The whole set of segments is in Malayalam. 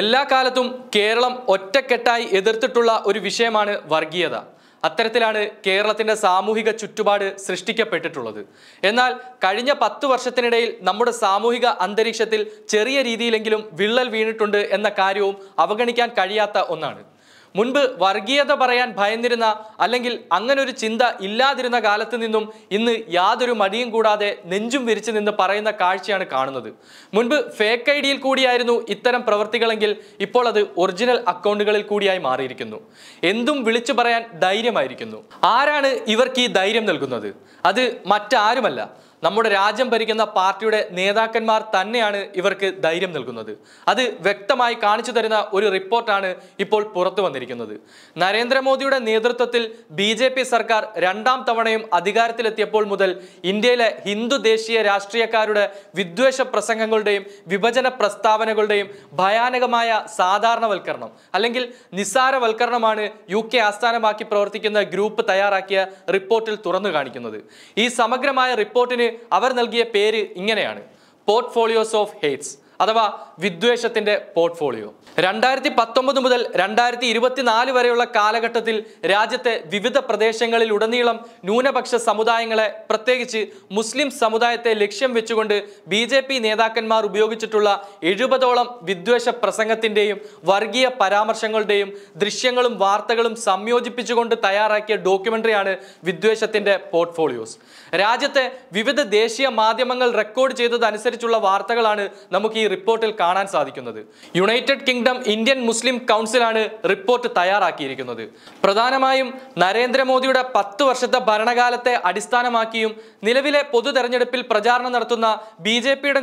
എല്ലാ കാലത്തും കേരളം ഒറ്റക്കെട്ടായി എതിർത്തിട്ടുള്ള ഒരു വിഷയമാണ് വർഗീയത അത്തരത്തിലാണ് കേരളത്തിൻ്റെ സാമൂഹിക ചുറ്റുപാട് സൃഷ്ടിക്കപ്പെട്ടിട്ടുള്ളത് എന്നാൽ കഴിഞ്ഞ പത്ത് വർഷത്തിനിടയിൽ നമ്മുടെ സാമൂഹിക അന്തരീക്ഷത്തിൽ ചെറിയ രീതിയിലെങ്കിലും വിള്ളൽ വീണിട്ടുണ്ട് എന്ന കാര്യവും അവഗണിക്കാൻ കഴിയാത്ത ഒന്നാണ് മുൻപ് വർഗീയത പറയാൻ ഭയന്നിരുന്ന അല്ലെങ്കിൽ അങ്ങനൊരു ചിന്ത ഇല്ലാതിരുന്ന കാലത്ത് നിന്നും ഇന്ന് യാതൊരു മടിയും കൂടാതെ നെഞ്ചും വിരിച്ചു നിന്ന് പറയുന്ന കാഴ്ചയാണ് കാണുന്നത് മുൻപ് ഫേക്ക് ഐ ഡിയിൽ കൂടിയായിരുന്നു ഇത്തരം പ്രവൃത്തികളെങ്കിൽ ഇപ്പോൾ അത് ഒറിജിനൽ അക്കൗണ്ടുകളിൽ കൂടിയായി മാറിയിരിക്കുന്നു എന്തും വിളിച്ചു പറയാൻ ധൈര്യമായിരിക്കുന്നു ആരാണ് ഇവർക്ക് ഈ ധൈര്യം നൽകുന്നത് അത് മറ്റാരുമല്ല നമ്മുടെ രാജ്യം ഭരിക്കുന്ന പാർട്ടിയുടെ നേതാക്കന്മാർ തന്നെയാണ് ഇവർക്ക് ധൈര്യം നൽകുന്നത് അത് വ്യക്തമായി കാണിച്ചു തരുന്ന ഒരു റിപ്പോർട്ടാണ് ഇപ്പോൾ പുറത്തു വന്നിരിക്കുന്നത് നരേന്ദ്രമോദിയുടെ നേതൃത്വത്തിൽ ബി ജെ പി സർക്കാർ രണ്ടാം തവണയും അധികാരത്തിലെത്തിയപ്പോൾ മുതൽ ഇന്ത്യയിലെ ഹിന്ദു ദേശീയ രാഷ്ട്രീയക്കാരുടെ വിദ്വേഷ പ്രസംഗങ്ങളുടെയും വിഭജന പ്രസ്താവനകളുടെയും ഭയാനകമായ സാധാരണവൽക്കരണം അല്ലെങ്കിൽ നിസ്സാരവൽക്കരണമാണ് യു കെ ആസ്ഥാനമാക്കി പ്രവർത്തിക്കുന്ന ഗ്രൂപ്പ് തയ്യാറാക്കിയ റിപ്പോർട്ടിൽ തുറന്നു കാണിക്കുന്നത് ഈ സമഗ്രമായ റിപ്പോർട്ടിന് അവർ നൽകിയ പേര് ഇങ്ങനെയാണ് പോർട്ട്ഫോളിയോസ് ഓഫ് ഹെയ്റ്റ്സ് അഥവാ വിദ്വേഷത്തിന്റെ പോർട്ട്ഫോളിയോ രണ്ടായിരത്തി പത്തൊമ്പത് മുതൽ രണ്ടായിരത്തി ഇരുപത്തിനാല് വരെയുള്ള കാലഘട്ടത്തിൽ രാജ്യത്തെ വിവിധ പ്രദേശങ്ങളിൽ ഉടനീളം ന്യൂനപക്ഷ സമുദായങ്ങളെ പ്രത്യേകിച്ച് മുസ്ലിം സമുദായത്തെ ലക്ഷ്യം വെച്ചുകൊണ്ട് ബി ജെ പി നേതാക്കന്മാർ ഉപയോഗിച്ചിട്ടുള്ള എഴുപതോളം വിദ്വേഷ പ്രസംഗത്തിൻ്റെയും വർഗീയ പരാമർശങ്ങളുടെയും ദൃശ്യങ്ങളും വാർത്തകളും സംയോജിപ്പിച്ചുകൊണ്ട് തയ്യാറാക്കിയ ഡോക്യുമെൻ്ററിയാണ് വിദ്വേഷത്തിൻ്റെ പോർട്ട്ഫോളിയോസ് രാജ്യത്തെ വിവിധ ദേശീയ മാധ്യമങ്ങൾ റെക്കോർഡ് ചെയ്തതനുസരിച്ചുള്ള വാർത്തകളാണ് നമുക്ക് ഈ റിപ്പോർട്ടിൽ കാണാൻ സാധിക്കുന്നത് യുണൈറ്റഡ് കിങ്ഡം ഇന്ത്യൻ മുസ്ലിം കൗൺസിലാണ് റിപ്പോർട്ട് തയ്യാറാക്കിയിരിക്കുന്നത് പ്രധാനമായും നരേന്ദ്രമോദിയുടെ പത്ത് വർഷത്തെ ഭരണകാലത്തെ അടിസ്ഥാനമാക്കിയും നിലവിലെ പൊതു തെരഞ്ഞെടുപ്പിൽ പ്രചാരണം നടത്തുന്ന ബി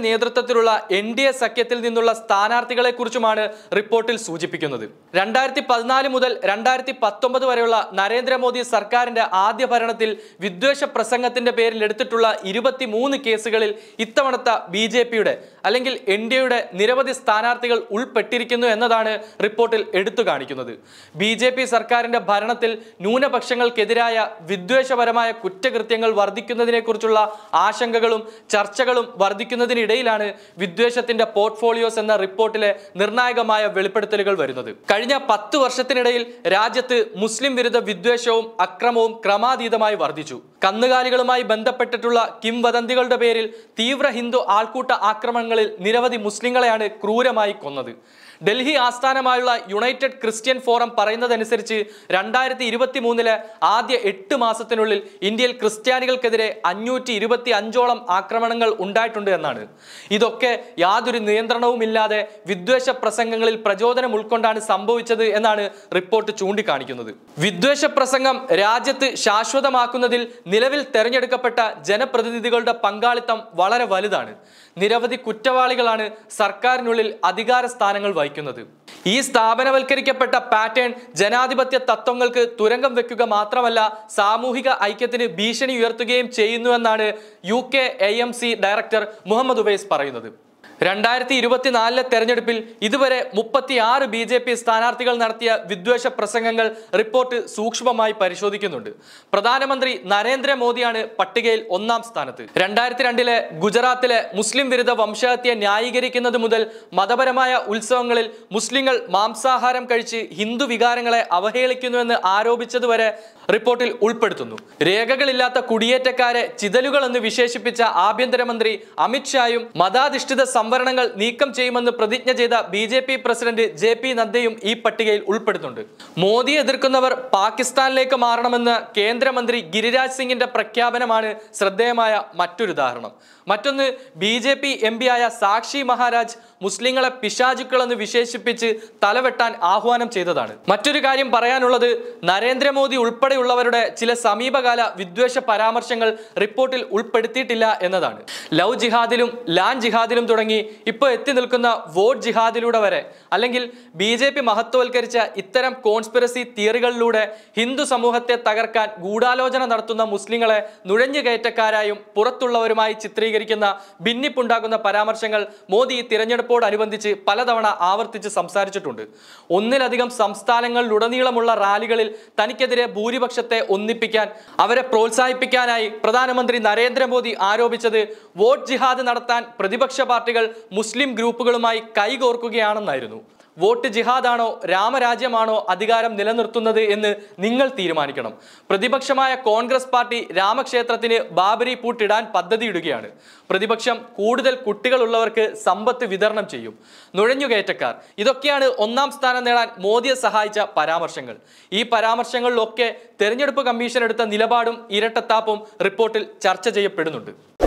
നേതൃത്വത്തിലുള്ള എൻ സഖ്യത്തിൽ നിന്നുള്ള സ്ഥാനാർത്ഥികളെ കുറിച്ചുമാണ് റിപ്പോർട്ടിൽ സൂചിപ്പിക്കുന്നത് രണ്ടായിരത്തി പതിനാല് മുതൽ രണ്ടായിരത്തി പത്തൊമ്പത് വരെയുള്ള നരേന്ദ്രമോദി സർക്കാരിന്റെ ആദ്യ ഭരണത്തിൽ വിദ്വേഷ പ്രസംഗത്തിന്റെ പേരിൽ എടുത്തിട്ടുള്ള മൂന്ന് കേസുകളിൽ ഇത്തവണത്തെ ബി ജെ പിയുടെ അല്ലെങ്കിൽ എൻ ഡി ഇന്ത്യയുടെ നിരവധി സ്ഥാനാർത്ഥികൾ ഉൾപ്പെട്ടിരിക്കുന്നു എന്നതാണ് റിപ്പോർട്ടിൽ എടുത്തു കാണിക്കുന്നത് ബി ജെ പി സർക്കാരിൻ്റെ ഭരണത്തിൽ ന്യൂനപക്ഷങ്ങൾക്കെതിരായ വിദ്വേഷപരമായ കുറ്റകൃത്യങ്ങൾ വർദ്ധിക്കുന്നതിനെക്കുറിച്ചുള്ള ആശങ്കകളും ചർച്ചകളും വർദ്ധിക്കുന്നതിനിടയിലാണ് വിദ്വേഷത്തിൻ്റെ പോർട്ട്ഫോളിയോസ് എന്ന റിപ്പോർട്ടിലെ നിർണായകമായ വെളിപ്പെടുത്തലുകൾ വരുന്നത് കഴിഞ്ഞ പത്ത് വർഷത്തിനിടയിൽ രാജ്യത്ത് മുസ്ലിം വിരുദ്ധ വിദ്വേഷവും അക്രമവും ക്രമാതീതമായി വർദ്ധിച്ചു കന്നുകാലികളുമായി ബന്ധപ്പെട്ടിട്ടുള്ള കിംവദന്തികളുടെ പേരിൽ തീവ്ര ഹിന്ദു ആൾക്കൂട്ട ആക്രമണങ്ങളിൽ നിരവധി മുസ്ലിങ്ങളെയാണ് ക്രൂരമായി കൊന്നത് ഡൽഹി ആസ്ഥാനമായുള്ള യുണൈറ്റഡ് ക്രിസ്ത്യൻ ഫോറം പറയുന്നതനുസരിച്ച് രണ്ടായിരത്തി ഇരുപത്തി മൂന്നിലെ ആദ്യ എട്ട് മാസത്തിനുള്ളിൽ ഇന്ത്യയിൽ ക്രിസ്ത്യാനികൾക്കെതിരെ അഞ്ഞൂറ്റി ഇരുപത്തി അഞ്ചോളം ആക്രമണങ്ങൾ ഉണ്ടായിട്ടുണ്ട് എന്നാണ് ഇതൊക്കെ യാതൊരു നിയന്ത്രണവും ഇല്ലാതെ വിദ്വേഷ പ്രസംഗങ്ങളിൽ പ്രചോദനം ഉൾക്കൊണ്ടാണ് സംഭവിച്ചത് എന്നാണ് റിപ്പോർട്ട് ചൂണ്ടിക്കാണിക്കുന്നത് വിദ്വേഷ പ്രസംഗം രാജ്യത്ത് ശാശ്വതമാക്കുന്നതിൽ നിലവിൽ തെരഞ്ഞെടുക്കപ്പെട്ട ജനപ്രതിനിധികളുടെ പങ്കാളിത്തം വളരെ വലുതാണ് നിരവധി കുറ്റവാളികളാണ് സർക്കാരിനുള്ളിൽ അധികാര സ്ഥാനങ്ങൾ വഹിക്കുന്നത് നയിക്കുന്നത് ഈ സ്ഥാപനവൽക്കരിക്കപ്പെട്ട പാറ്റേൺ ജനാധിപത്യ തത്വങ്ങൾക്ക് തുരങ്കം വെക്കുക മാത്രമല്ല സാമൂഹിക ഐക്യത്തിന് ഭീഷണി ഉയർത്തുകയും ചെയ്യുന്നുവെന്നാണ് U K A director Muhammad Uwais പറയുന്നത് രണ്ടായിരത്തി ഇരുപത്തിനാലിലെ തെരഞ്ഞെടുപ്പിൽ ഇതുവരെ മുപ്പത്തിയാറ് ബി ജെ പി സ്ഥാനാർത്ഥികൾ നടത്തിയ വിദ്വേഷ പ്രസംഗങ്ങൾ റിപ്പോർട്ട് സൂക്ഷ്മമായി പരിശോധിക്കുന്നുണ്ട് പ്രധാനമന്ത്രി നരേന്ദ്രമോദിയാണ് പട്ടികയിൽ ഒന്നാം സ്ഥാനത്ത് രണ്ടായിരത്തി രണ്ടിലെ ഗുജറാത്തിലെ മുസ്ലിം വിരുദ്ധ വംശഹത്യ ന്യായീകരിക്കുന്നത് മുതൽ മതപരമായ ഉത്സവങ്ങളിൽ മുസ്ലിങ്ങൾ മാംസാഹാരം കഴിച്ച് ഹിന്ദു വികാരങ്ങളെ അവഹേളിക്കുന്നുവെന്ന് ആരോപിച്ചതുവരെ റിപ്പോർട്ടിൽ ഉൾപ്പെടുത്തുന്നു രേഖകളില്ലാത്ത കുടിയേറ്റക്കാരെ ചിതലുകൾ എന്ന് വിശേഷിപ്പിച്ച ആഭ്യന്തരമന്ത്രി അമിത്ഷായും മതാധിഷ്ഠിത സം സംവരണങ്ങൾ നീക്കം ചെയ്യുമെന്ന് പ്രതിജ്ഞ ചെയ്ത B J P president J P നദ്ദയും ഈ പട്ടികയിൽ ഉൾപ്പെടുന്നുണ്ട് മോദി എതിർക്കുന്നവർ പാകിസ്ഥാനിലേക്ക് മാറണമെന്ന് കേന്ദ്രമന്ത്രി ഗിരിരാജ് സിംഗിന്റെ പ്രഖ്യാപനമാണ് ശ്രദ്ധേയമായ മറ്റൊരു ഉദാഹരണം മറ്റൊന്ന് B J P M P ആയ സാക്ഷി മഹാരാജ് മുസ്ലിങ്ങളെ പിശാചുക്കളെന്ന് വിശേഷിപ്പിച്ച് തലവെട്ടാൻ ആഹ്വാനം ചെയ്തതാണ് മറ്റൊരു കാര്യം പറയാനുള്ളത് നരേന്ദ്രമോദി ഉൾപ്പെടെയുള്ളവരുടെ ചില സമീപകാല വിദ്വേഷ പരാമർശങ്ങൾ റിപ്പോർട്ടിൽ ഉൾപ്പെടുത്തിയിട്ടില്ല എന്നതാണ് ലവ് ജിഹാദിലും ലാൻ ജിഹാദിലും തുടങ്ങി ഇപ്പോൾ എത്തി നിൽക്കുന്ന വോട്ട് ജിഹാദിലൂടെ വരെ അല്ലെങ്കിൽ ബി ജെ പി മഹത്വവൽക്കരിച്ച ഇത്തരം കോൺസ്പിറസി തിയറികളിലൂടെ ഹിന്ദു സമൂഹത്തെ തകർക്കാൻ ഗൂഢാലോചന നടത്തുന്ന മുസ്ലിങ്ങളെ നുഴഞ്ഞുകയറ്റക്കാരായും പുറത്തുള്ളവരുമായി ചിത്രീകരിക്കുന്ന ഭിന്നിപ്പുണ്ടാകുന്ന പരാമർശങ്ങൾ മോദി തിരഞ്ഞെടുപ്പോടനുബന്ധിച്ച് പലതവണ ആവർത്തിച്ച് സംസാരിച്ചിട്ടുണ്ട് ഒന്നിലധികം സംസ്ഥാനങ്ങളിലുടനീളമുള്ള റാലികളിൽ തനിക്കെതിരെ ഭൂരിപക്ഷത്തെ ഒന്നിപ്പിക്കാൻ അവരെ പ്രോത്സാഹിപ്പിക്കാനായി പ്രധാനമന്ത്രി നരേന്ദ്രമോദി ആരോപിച്ചത് വോട്ട് ജിഹാദ് നടത്താൻ പ്രതിപക്ഷ പാർട്ടികൾ മുസ്ലിം ഗ്രൂപ്പുകളുമായി കൈകോർക്കുകയാണെന്നായിരുന്നു വോട്ട് ജിഹാദാണോ രാമരാജ്യമാണോ അധികാരം നിലനിർത്തുന്നത് എന്ന് നിങ്ങൾ തീരുമാനിക്കണം പ്രതിപക്ഷമായ കോൺഗ്രസ് പാർട്ടി രാമക്ഷേത്രത്തിന് ബാബരി പൂട്ടിടാൻ പദ്ധതിയിടുകയാണ് പ്രതിപക്ഷം കൂടുതൽ കുട്ടികളുള്ളവർക്ക് സമ്പത്ത് വിതരണം ചെയ്യും നുഴഞ്ഞുകയറ്റക്കാർ ഇതൊക്കെയാണ് ഒന്നാം സ്ഥാനം നേടാൻ മോദിയെ സഹായിച്ച പരാമർശങ്ങൾ ഈ പരാമർശങ്ങളിലൊക്കെ തെരഞ്ഞെടുപ്പ് കമ്മീഷൻ എടുത്ത നിലപാടും ഇരട്ടത്താപ്പും റിപ്പോർട്ടിൽ ചർച്ച ചെയ്യപ്പെടുന്നുണ്ട്